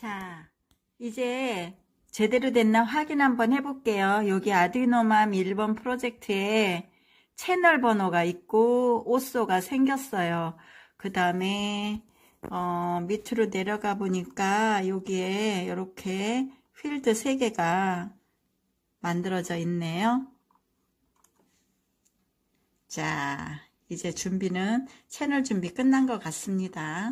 자, 이제 제대로 됐나 확인 한번 해볼게요. 여기 아드노맘 1번 프로젝트에 채널 번호가 있고 옷소가 생겼어요. 그 다음에 어, 밑으로 내려가 보니까 여기에 이렇게 필드 3개가 만들어져 있네요. 자, 이제 준비는 채널 준비 끝난 것 같습니다.